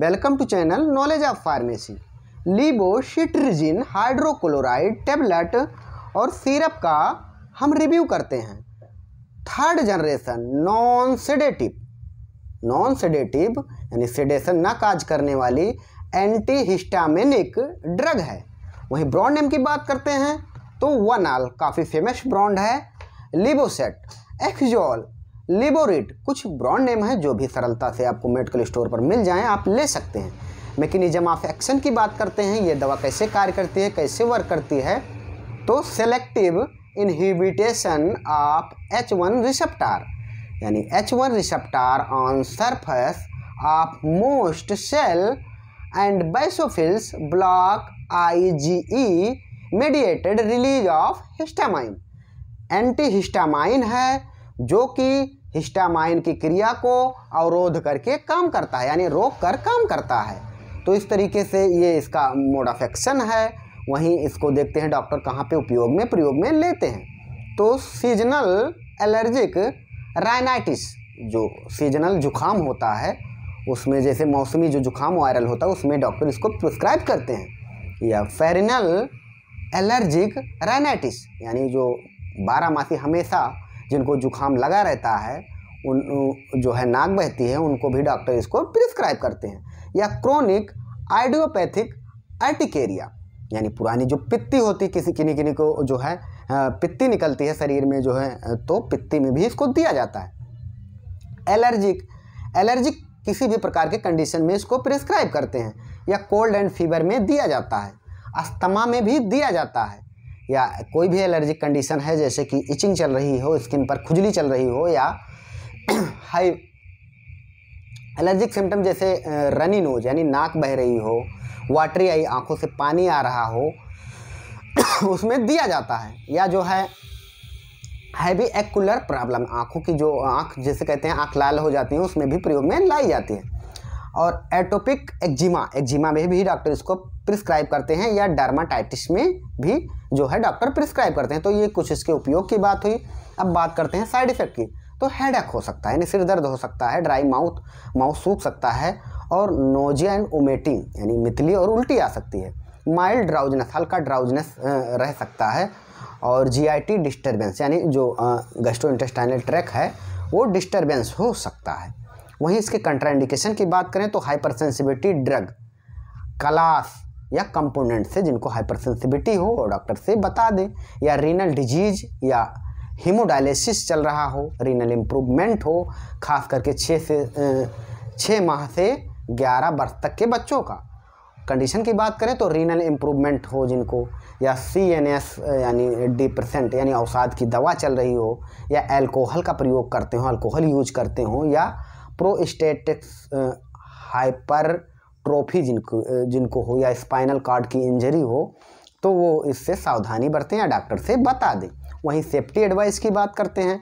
welcome to channel knowledge of pharmacy levocetirizine hydrochloride tablet और syrup का हम review करते हैं third generation non sedative non sedative यानी सेडेशन ना काज करने वाली एंटी हिस्टामिनिक ड्रग है वहीं ब्रांड नेम की बात करते हैं तो वन काफ़ी फेमस ब्रांड है लिबोसेट एक्जॉल लिबोरेट कुछ ब्रांड नेम है जो भी सरलता से आपको मेडिकल स्टोर पर मिल जाए आप ले सकते हैं मैकेनिज्म ऑफ एक्शन की बात करते हैं ये दवा कैसे कार्य करती है कैसे वर्क करती है तो selective inhibition of H one receptor यानी H one receptor on surface of most cell and basophils block I G E mediated release of histamine anti histamine है जो कि हिस्टामाइन की क्रिया को अवरोध करके काम करता है यानी रोक कर काम करता है तो इस तरीके से ये इसका मोड ऑफ एक्शन है वहीं इसको देखते हैं डॉक्टर कहाँ पे उपयोग में प्रयोग में लेते हैं तो सीजनल एलर्जिक राइनाइटिस जो सीजनल जुखाम होता है उसमें जैसे मौसमी जो जुखाम वायरल होता है उसमें डॉक्टर इसको प्रिस्क्राइब करते हैं या फेरिनल एलर्जिक राइनाइटिस यानी जो बारह मासी हमेशा जिनको जुखाम लगा रहता है उन जो है नाक बहती है उनको भी डॉक्टर इसको प्रिस्क्राइब करते हैं या क्रोनिक आइडियोपैथिक अर्टिकेरिया यानी पुरानी जो पित्ती होती किसी किन्हीं किन्हीं को जो है पित्ती निकलती है शरीर में जो है तो पित्ती में भी इसको दिया जाता है एलर्जिक एलर्जिक किसी भी प्रकार के कंडीशन में इसको प्रिस्क्राइब करते हैं या कोल्ड एंड फीवर में दिया जाता है अस्थमा में भी दिया जाता है या कोई भी एलर्जिक कंडीशन है जैसे कि इचिंग चल रही हो स्किन पर खुजली चल रही हो या हाई एलर्जिक सिम्टम जैसे रनी नोज यानी नाक बह रही हो वाटरी आई आंखों से पानी आ रहा हो उसमें दिया जाता है या जो है हैवी एक्कुलर प्रॉब्लम आंखों की जो आँख जैसे कहते हैं आँख लाल हो जाती है उसमें भी प्रयोग में लाई जाती है और एटोपिक एक्जिमा एक्जिमा में भी डॉक्टर इसको प्रिस्क्राइब करते हैं या डर्माटाइटिस में भी जो है डॉक्टर प्रिस्क्राइब करते हैं तो ये कुछ इसके उपयोग की बात हुई अब बात करते हैं साइड इफेक्ट की तो हेड हो सकता है यानी सिर दर्द हो सकता है ड्राई माउथ माउथ सूख सकता है और नोजिया एंड ओमेटिंग यानी मितली और उल्टी आ सकती है माइल्ड ड्राउजनेस हल्का ड्राउजनेस रह सकता है और जीआईटी डिस्टरबेंस यानी जो गस्टो इंटेस्टाइनल ट्रैक है वो डिस्टरबेंस हो सकता है वहीं इसके कंट्राइंडेशन की बात करें तो हाइपरसेंसिविटी ड्रग कलास या कंपोनेंट से जिनको हाइपर हो और डॉक्टर से बता दें या रीनल डिजीज या हीमोडायलिसिस चल रहा हो रीनल इम्प्रूवमेंट हो खास करके छः से छः माह से ग्यारह वर्ष तक के बच्चों का कंडीशन की बात करें तो रीनल इम्प्रूवमेंट हो जिनको या सी एन एस यानी डिप्रसेंट यानी अवसाद की दवा चल रही हो या अल्कोहल का प्रयोग करते हो अल्कोहल यूज करते हो या प्रोस्टेटिक्स हाइपर ट्रॉफी जिनको जिनको हो या स्पाइनल कार्ड की इंजरी हो तो वो इससे सावधानी बरतें या डॉक्टर से बता दें वहीं सेफ्टी एडवाइस की बात करते हैं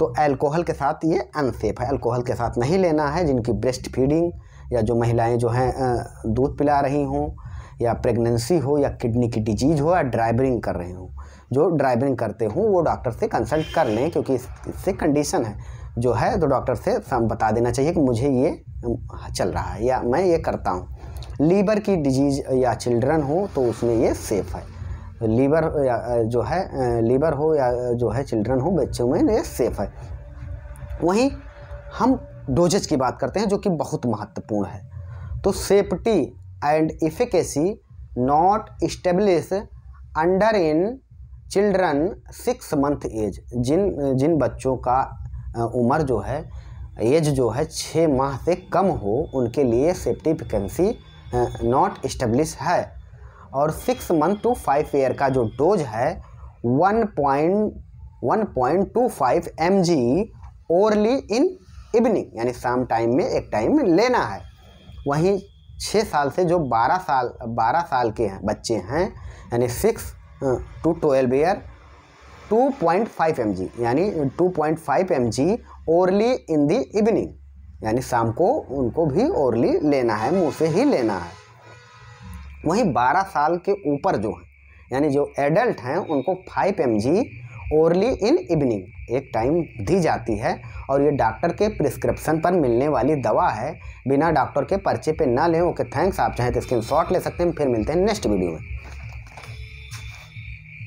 तो अल्कोहल के साथ ये अनसेफ है अल्कोहल के साथ नहीं लेना है जिनकी ब्रेस्ट फीडिंग या जो महिलाएं जो हैं दूध पिला रही हों या प्रेगनेंसी हो या किडनी की डिजीज़ हो या ड्राइवरिंग कर रहे हों जो ड्राइवरिंग करते हों वो डॉक्टर से कंसल्ट कर लें क्योंकि इससे कंडीशन है जो है तो डॉक्टर से बता देना चाहिए कि मुझे ये हाँ, चल रहा है या मैं ये करता हूँ लीवर की डिजीज़ या चिल्ड्रन हो तो उसमें ये सेफ़ है लीवर या जो है लीवर हो या जो है चिल्ड्रन हो बच्चों में ये सेफ़ है वहीं हम डोजेज की बात करते हैं जो कि बहुत महत्वपूर्ण है तो safety and efficacy not establish under in children six month age जिन जिन बच्चों का उम्र जो है एज जो है छः माह से कम हो उनके लिए सेफ्टी वैकेंसी नॉट इस्टब्लिश है और six month to five year का जो डोज है one point one point two five M G orally in evening यानी शाम टाइम में एक टाइम लेना है वहीं छः साल से जो बारह साल बारह साल के हैं बच्चे हैं यानी six to twelve year two point five M G यानी two point five M G orally in the evening यानी शाम को उनको भी ओरली लेना है मुँह से ही लेना है वहीं 12 साल के ऊपर जो हैं यानी जो एडल्ट हैं उनको 5 M G orally in evening एक टाइम दी जाती है और ये डॉक्टर के प्रिस्क्रिप्शन पर मिलने वाली दवा है बिना डॉक्टर के पर्चे पे ना लें ओके थैंक्स आप चाहें तो स्क्रीन शॉट ले सकते हैं फिर मिलते हैं नेक्स्ट वीडियो में